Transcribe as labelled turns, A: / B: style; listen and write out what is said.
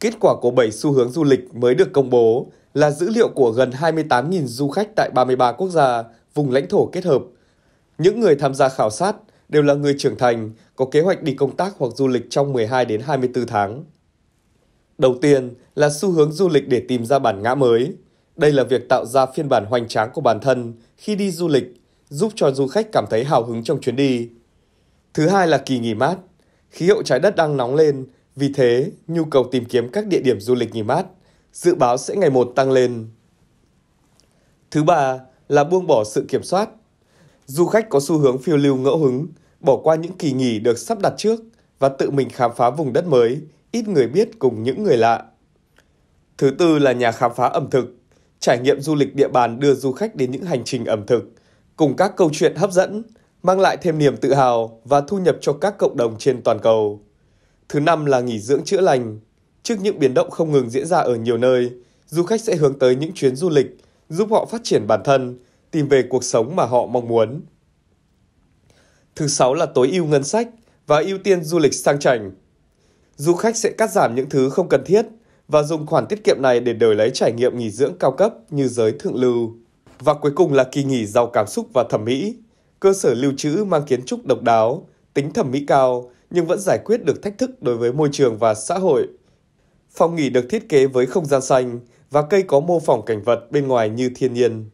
A: Kết quả của 7 xu hướng du lịch mới được công bố là dữ liệu của gần 28.000 du khách tại 33 quốc gia, vùng lãnh thổ kết hợp. Những người tham gia khảo sát đều là người trưởng thành, có kế hoạch đi công tác hoặc du lịch trong 12 đến 24 tháng. Đầu tiên là xu hướng du lịch để tìm ra bản ngã mới. Đây là việc tạo ra phiên bản hoành tráng của bản thân khi đi du lịch, giúp cho du khách cảm thấy hào hứng trong chuyến đi. Thứ hai là kỳ nghỉ mát. Khí hậu trái đất đang nóng lên vì thế, nhu cầu tìm kiếm các địa điểm du lịch nghỉ mát dự báo sẽ ngày một tăng lên. Thứ ba là buông bỏ sự kiểm soát. Du khách có xu hướng phiêu lưu ngẫu hứng, bỏ qua những kỳ nghỉ được sắp đặt trước và tự mình khám phá vùng đất mới, ít người biết cùng những người lạ. Thứ tư là nhà khám phá ẩm thực. Trải nghiệm du lịch địa bàn đưa du khách đến những hành trình ẩm thực, cùng các câu chuyện hấp dẫn, mang lại thêm niềm tự hào và thu nhập cho các cộng đồng trên toàn cầu. Thứ năm là nghỉ dưỡng chữa lành. Trước những biến động không ngừng diễn ra ở nhiều nơi, du khách sẽ hướng tới những chuyến du lịch giúp họ phát triển bản thân, tìm về cuộc sống mà họ mong muốn. Thứ sáu là tối ưu ngân sách và ưu tiên du lịch sang chảnh. Du khách sẽ cắt giảm những thứ không cần thiết và dùng khoản tiết kiệm này để đổi lấy trải nghiệm nghỉ dưỡng cao cấp như giới thượng lưu. Và cuối cùng là kỳ nghỉ giàu cảm xúc và thẩm mỹ, cơ sở lưu trữ mang kiến trúc độc đáo, tính thẩm mỹ cao, nhưng vẫn giải quyết được thách thức đối với môi trường và xã hội. Phòng nghỉ được thiết kế với không gian xanh và cây có mô phỏng cảnh vật bên ngoài như thiên nhiên.